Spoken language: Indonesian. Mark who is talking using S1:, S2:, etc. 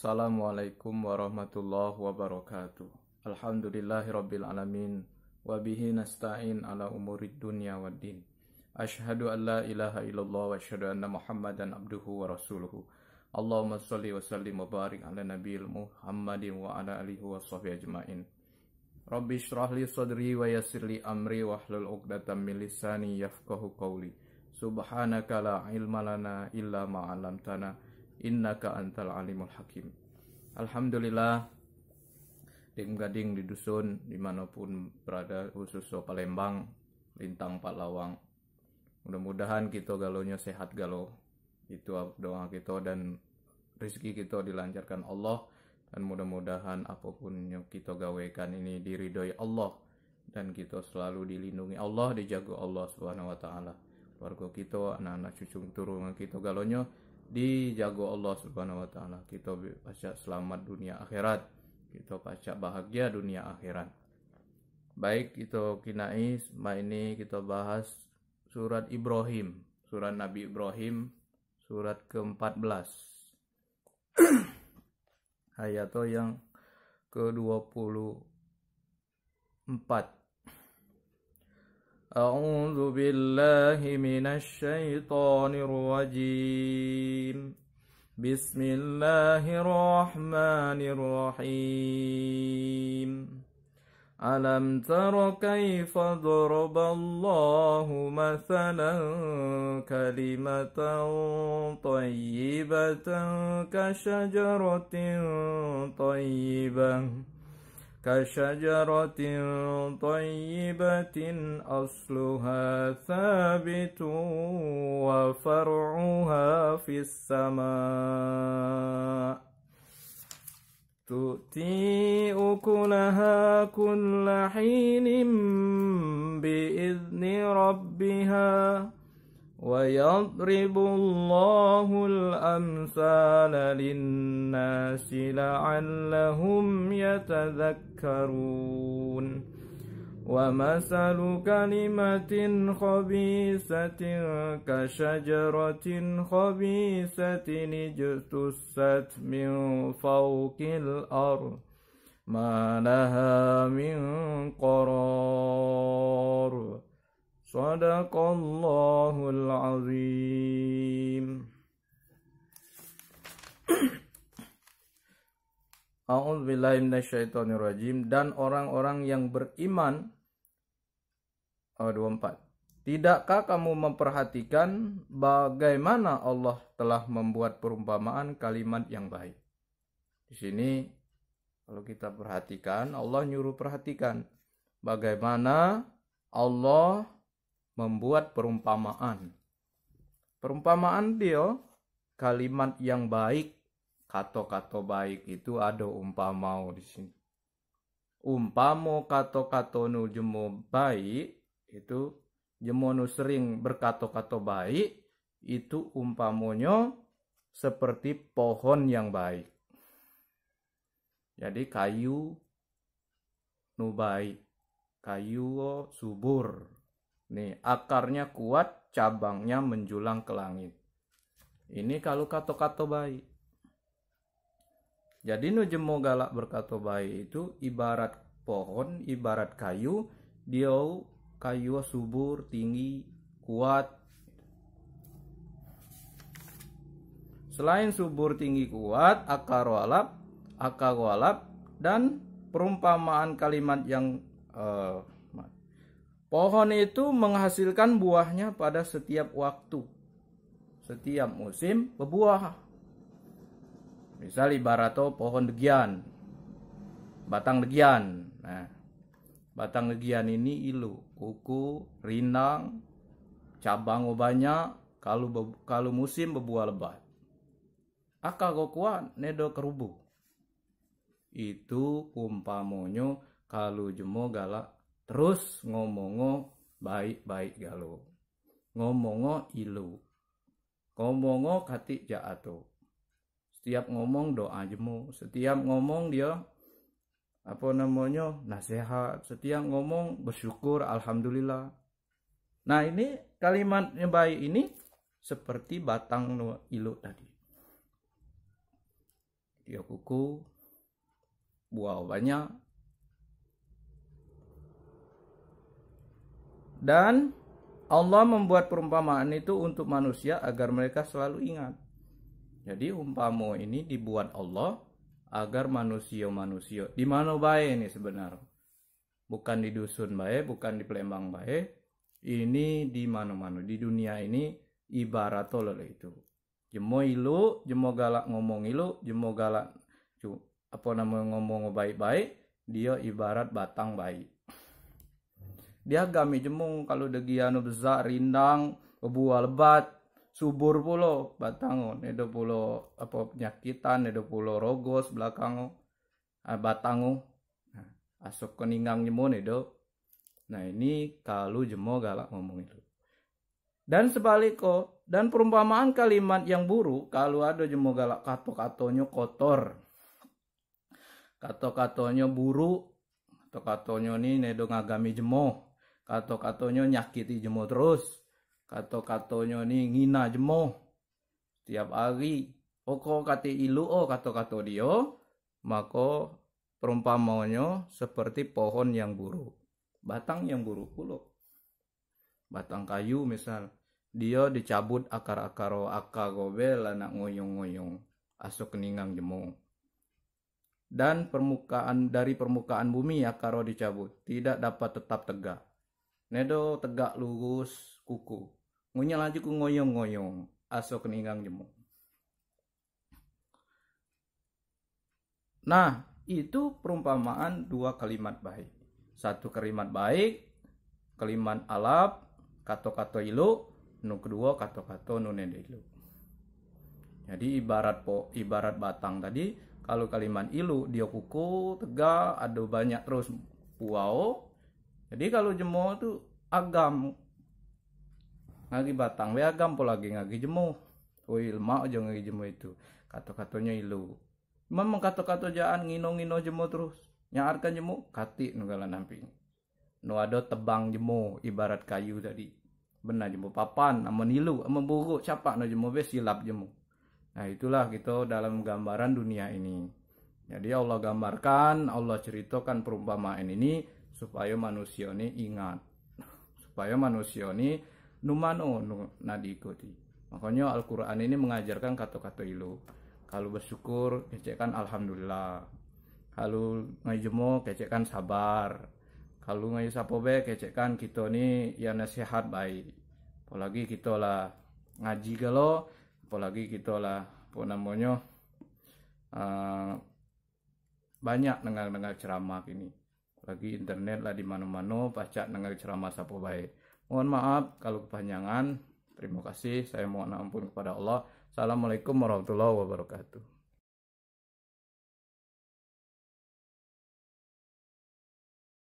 S1: Assalamualaikum warahmatullahi wabarakatuh. Alhamdulillahirabbil alamin wa nasta'in ala umurid dunya din. Ashhadu an la ilaha illallah wa ashadu anna Muhammadan abduhu wa rasuluhu. Allahumma salli wa salli mubarik ala nabiyil Muhammadin wa ala alihi wa sahbihi ajmain. Rabbi syrah li sadri wa yasir li amri wa hlul 'uqdatam min lisani yafqahu qawli. Subhanaka la ilma lana illa ma'alamtana. 'allamtana innaka antal alimul hakim alhamdulillah Dim Gading di dusun dimanapun berada khusus so Palembang Lintang Pak Lawang mudah-mudahan kita galonya sehat galau itu doa kita dan rezeki kita dilancarkan Allah dan mudah-mudahan apapun yang kita gawekan ini diridhoi Allah dan kita selalu dilindungi Allah dijaga Allah Subhanahu wa taala keluarga kita anak-anak cucu turun kita galonya dijago Allah Subhanahu wa taala kita pasca selamat dunia akhirat kita pasca bahagia dunia akhirat baik itu kinais. ma ini kita bahas surat Ibrahim surat Nabi Ibrahim surat ke-14 ayat yang ke-24 أعوذ بالله من الشيطان الرجيم بسم الله الرحمن الرحيم ألم تر كيف ضرب الله مثلا كلمة طيبة كشجرة طيبة كشجرة طيبة أصلها ثابت وفرعها في السماء تؤتي أكلها كل حين بإذن ربها ويضرب الله الأمثال للناس لعلهم يتذكرون ومثل كلمة خبيثة كشجرة خبيثة اجتست من فوق الأرض ما لها من قرار Sadaqallahul azim A'udzubillahiminasyaitonirrajim Dan orang-orang yang beriman oh, 24 Tidakkah kamu memperhatikan bagaimana Allah telah membuat perumpamaan kalimat yang baik? Di sini kalau kita perhatikan Allah nyuruh perhatikan bagaimana Allah membuat perumpamaan. Perumpamaan dia kalimat yang baik, kata-kata baik itu ada umpamau di sini. Umpamo kata kato nu jemo baik itu jemo nu sering berkata-kata baik itu umpamonyo seperti pohon yang baik. Jadi kayu nu baik, kayu subur, Nih, akarnya kuat, cabangnya menjulang ke langit. Ini kalau kato-kato bayi. Jadi nujemo galak berkato bayi itu ibarat pohon, ibarat kayu, dia kayu subur, tinggi, kuat. Selain subur, tinggi, kuat, akar walap, akar walap, dan perumpamaan kalimat yang eh, Pohon itu menghasilkan buahnya pada setiap waktu. Setiap musim berbuah. Misal ibarato pohon degian. Batang degian. Nah, batang degian ini ilu, kuku, rindang, cabang banyak, kalau kalau musim berbuah lebat. Aka gokuan nedo kerubu. Itu umpamonyo kalau jemo galak terus ngomongo baik-baik galo ngomongo ilu ngomongo katik jaato setiap ngomong doa jemu setiap ngomong dia apa namanya nasihat setiap ngomong bersyukur alhamdulillah nah ini kalimat yang baik ini seperti batang ilu tadi dia kuku buah banyak Dan Allah membuat perumpamaan itu untuk manusia agar mereka selalu ingat. Jadi umpamo ini dibuat Allah agar manusia-manusia di mana bae ini sebenarnya. Bukan di dusun bae, bukan di Palembang bae. Ini di mana-mana di dunia ini ibarat tolol itu. Jemo ilu, jemo galak ngomong ilu, jemo galak apa namanya ngomong baik-baik, dia ibarat batang baik dia gami jemung kalau degianu besar rindang buah lebat subur pulo batangon itu pulo apa penyakitan itu pulo rogos belakango ah, batango nah, asok keningang jemun itu nah ini kalau jemo galak ngomong itu dan sebaliknya dan perumpamaan kalimat yang buruk kalau ada jemo galak kato katonyo kotor kato katonyo buruk kato katonyo ini nedo ngagami jemo kato-katonyo nyakiti jemo terus kato-katonyo ni ngina jemo setiap hari oko kati ilu o oh, kato-kato dio mako perumpamonyo seperti pohon yang buruk batang yang buruk pulo batang kayu misal dia dicabut akar-akar akar gobel anak ngoyong-ngoyong asok keningang jemo dan permukaan dari permukaan bumi akaro dicabut tidak dapat tetap tegak Nedo tegak lurus kuku. Ngunya laju ku ngoyong-ngoyong. Aso keningang jemu. Nah, itu perumpamaan dua kalimat baik. Satu kalimat baik, kalimat alap, kato-kato ilu, nu kedua kato-kato nu nende ilu. Jadi ibarat po, ibarat batang tadi, kalau kalimat ilu dia kuku tegak, ada banyak terus puau, jadi kalau jemo itu agam ngagi batang we agam pola lagi ngagi jemo woi ilmu aja ngagi jemo itu kata-katanya ilu memang kata-kata jaan ngino-ngino jemo terus nyarkan jemo kati nunggala namping nu ada tebang jemo ibarat kayu tadi benar jemo papan amun ilu amun buruk capak nu jemo be silap jemo nah itulah kita dalam gambaran dunia ini jadi Allah gambarkan Allah ceritakan perumpamaan ini supaya manusia ini ingat supaya manusia ini numano nah diikuti makanya Al-Quran ini mengajarkan kata-kata ilu kalau bersyukur kecekan Alhamdulillah kalau ngajemo kecekan sabar kalau ngayu sapobe kecekan kita ini ya nasihat baik apalagi kita lah ngaji galo apalagi kita lah apa namanya uh, banyak dengar-dengar ceramah ini lagi internet lah di mana-mana pacak dengar ceramah siapa baik mohon maaf kalau kepanjangan terima kasih saya mohon ampun kepada Allah assalamualaikum warahmatullahi wabarakatuh